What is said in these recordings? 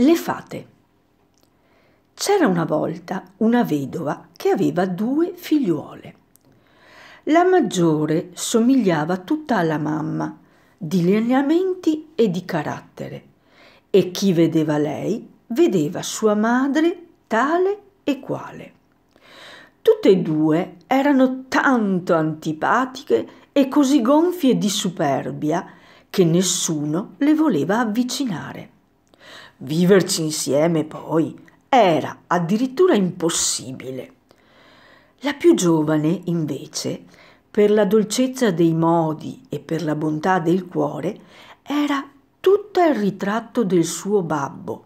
Le fate. C'era una volta una vedova che aveva due figliuole. La maggiore somigliava tutta alla mamma, di lineamenti e di carattere, e chi vedeva lei vedeva sua madre tale e quale. Tutte e due erano tanto antipatiche e così gonfie di superbia che nessuno le voleva avvicinare. Viverci insieme poi era addirittura impossibile. La più giovane, invece, per la dolcezza dei modi e per la bontà del cuore, era tutta il ritratto del suo babbo.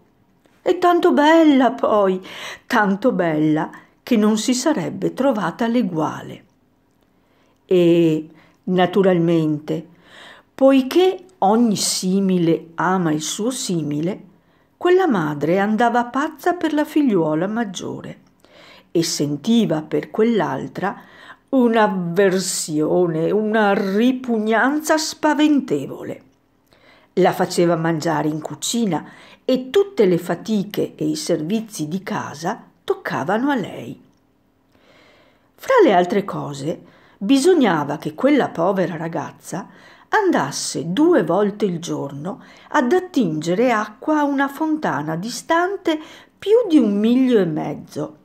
E tanto bella poi, tanto bella che non si sarebbe trovata l'eguale. E, naturalmente, poiché ogni simile ama il suo simile, quella madre andava pazza per la figliuola maggiore e sentiva per quell'altra un'avversione, una ripugnanza spaventevole. La faceva mangiare in cucina e tutte le fatiche e i servizi di casa toccavano a lei. Fra le altre cose, bisognava che quella povera ragazza andasse due volte il giorno ad attingere acqua a una fontana distante più di un miglio e mezzo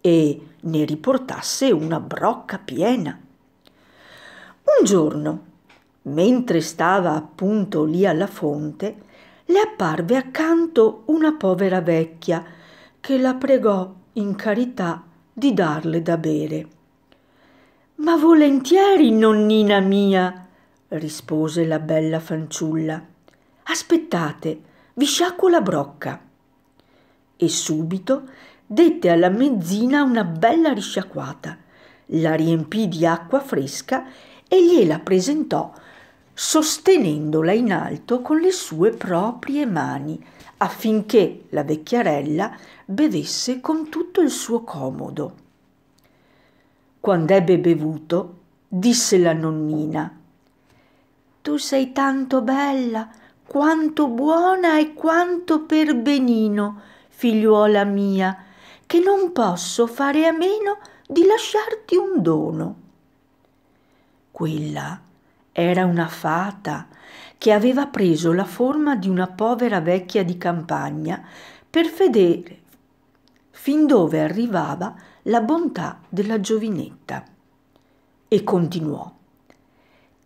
e ne riportasse una brocca piena. Un giorno, mentre stava appunto lì alla fonte, le apparve accanto una povera vecchia che la pregò in carità di darle da bere. Ma volentieri, nonnina mia, rispose la bella fanciulla. Aspettate, vi sciacquo la brocca. E subito dette alla mezzina una bella risciacquata, la riempì di acqua fresca e gliela presentò sostenendola in alto con le sue proprie mani affinché la vecchiarella bevesse con tutto il suo comodo. Quando ebbe bevuto, disse la nonnina, tu sei tanto bella, quanto buona e quanto per benino, figliuola mia, che non posso fare a meno di lasciarti un dono. Quella era una fata che aveva preso la forma di una povera vecchia di campagna per vedere fin dove arrivava la bontà della giovinetta. E continuò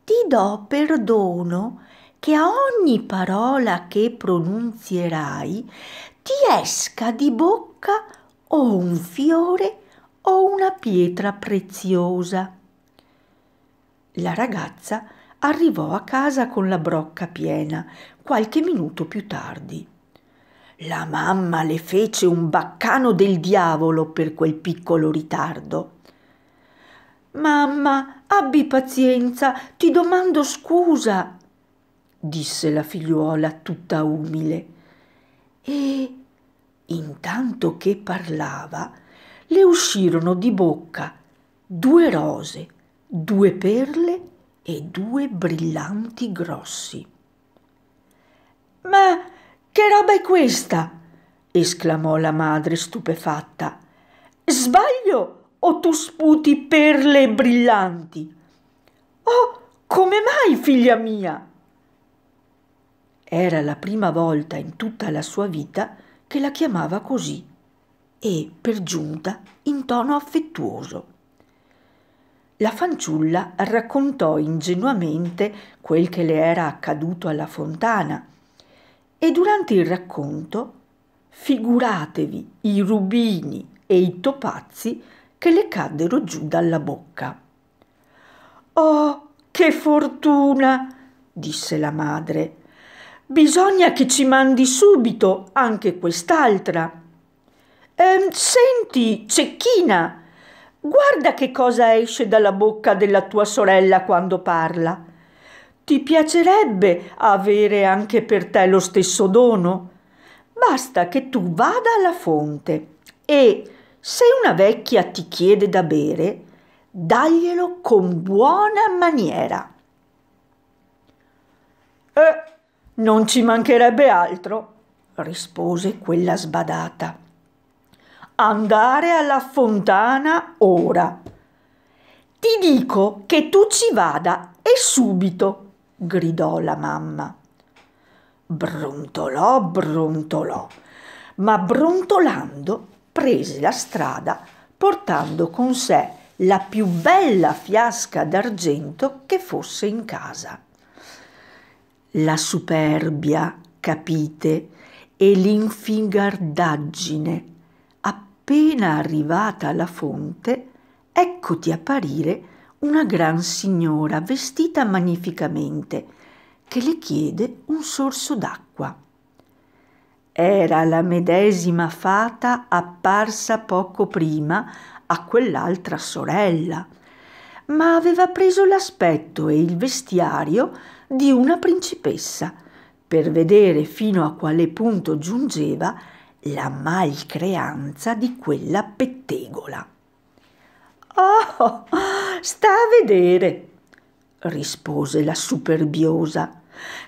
ti do perdono che a ogni parola che pronunzierai ti esca di bocca o un fiore o una pietra preziosa. La ragazza arrivò a casa con la brocca piena qualche minuto più tardi. La mamma le fece un baccano del diavolo per quel piccolo ritardo. Mamma, abbi pazienza, ti domando scusa, disse la figliuola tutta umile. E intanto che parlava, le uscirono di bocca due rose, due perle e due brillanti grossi. Ma che roba è questa? esclamò la madre stupefatta. Sbaglio o tu sputi perle brillanti? Oh, come mai, figlia mia? Era la prima volta in tutta la sua vita che la chiamava così e, per giunta, in tono affettuoso. La fanciulla raccontò ingenuamente quel che le era accaduto alla fontana e durante il racconto, figuratevi i rubini e i topazzi che le caddero giù dalla bocca. Oh, che fortuna! disse la madre. Bisogna che ci mandi subito anche quest'altra. Ehm, senti, cecchina, guarda che cosa esce dalla bocca della tua sorella quando parla. Ti piacerebbe avere anche per te lo stesso dono? Basta che tu vada alla fonte e se una vecchia ti chiede da bere, daglielo con buona maniera. Eh, non ci mancherebbe altro, rispose quella sbadata. Andare alla fontana ora. Ti dico che tu ci vada e subito, gridò la mamma. Brontolò, brontolò, ma brontolando prese la strada portando con sé la più bella fiasca d'argento che fosse in casa. La superbia, capite, e l'infingardaggine, appena arrivata alla fonte, eccoti apparire una gran signora vestita magnificamente, che le chiede un sorso d'acqua era la medesima fata apparsa poco prima a quell'altra sorella, ma aveva preso l'aspetto e il vestiario di una principessa, per vedere fino a quale punto giungeva la malcreanza di quella pettegola. Oh, sta a vedere, rispose la superbiosa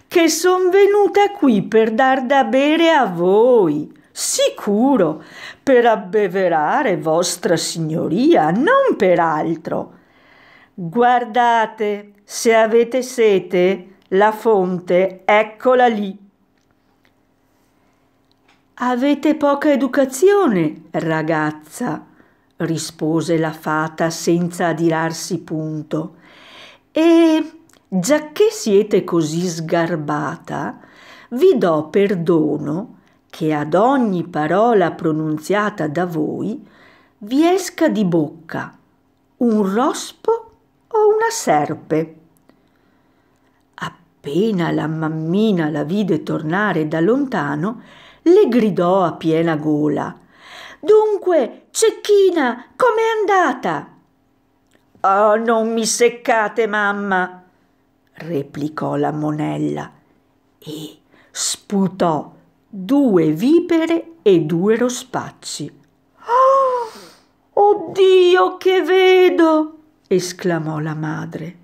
che son venuta qui per dar da bere a voi, sicuro, per abbeverare vostra signoria, non per altro. Guardate, se avete sete, la fonte, eccola lì. Avete poca educazione, ragazza, rispose la fata senza adirarsi punto. E giacché siete così sgarbata, vi do perdono che ad ogni parola pronunziata da voi vi esca di bocca un rospo o una serpe. Appena la mammina la vide tornare da lontano, le gridò a piena gola. Dunque, cecchina, com'è andata? Oh, non mi seccate, mamma, replicò la monella e sputò due vipere e due rospacci. Oh, ah, oddio che vedo! esclamò la madre.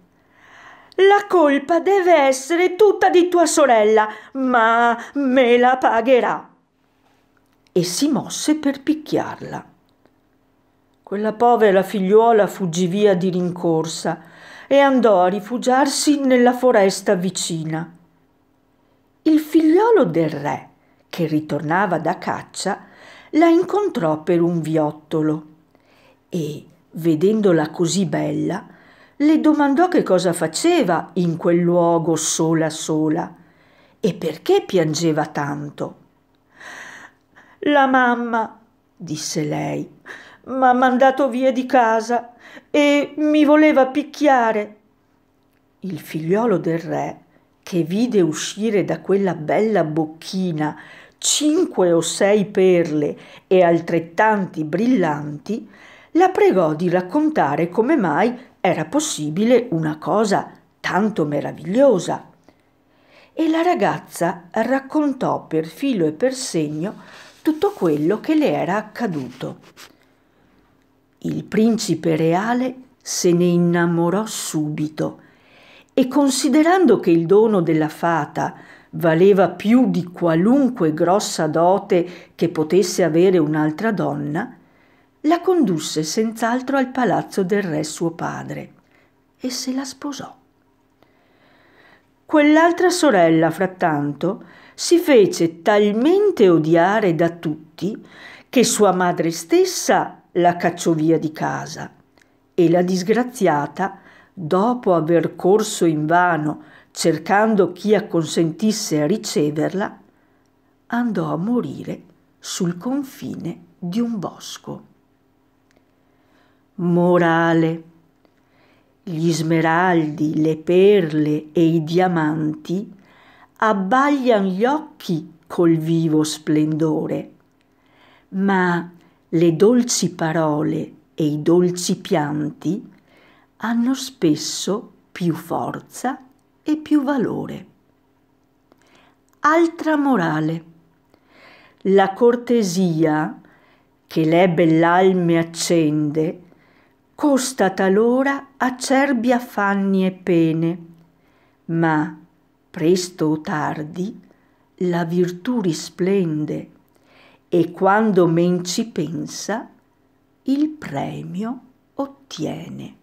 La colpa deve essere tutta di tua sorella, ma me la pagherà. E si mosse per picchiarla. Quella povera figliuola fuggì via di rincorsa e andò a rifugiarsi nella foresta vicina. Il figliolo del re, che ritornava da caccia, la incontrò per un viottolo e, vedendola così bella, le domandò che cosa faceva in quel luogo sola sola e perché piangeva tanto. La mamma, disse lei, m'ha mandato via di casa e mi voleva picchiare. Il figliuolo del re, che vide uscire da quella bella bocchina cinque o sei perle e altrettanti brillanti, la pregò di raccontare come mai era possibile una cosa tanto meravigliosa. E la ragazza raccontò per filo e per segno tutto quello che le era accaduto. Il principe reale se ne innamorò subito e considerando che il dono della fata valeva più di qualunque grossa dote che potesse avere un'altra donna, la condusse senz'altro al palazzo del re suo padre e se la sposò. Quell'altra sorella, frattanto, si fece talmente odiare da tutti che sua madre stessa la cacciò via di casa e la disgraziata, dopo aver corso in vano cercando chi acconsentisse a riceverla, andò a morire sul confine di un bosco. Morale. Gli smeraldi, le perle e i diamanti abbaglian gli occhi col vivo splendore, ma le dolci parole e i dolci pianti hanno spesso più forza e più valore. Altra morale. La cortesia che le bell'alme accende costa talora acerbi affanni e pene, ma presto o tardi la virtù risplende e quando men ci pensa, il premio ottiene.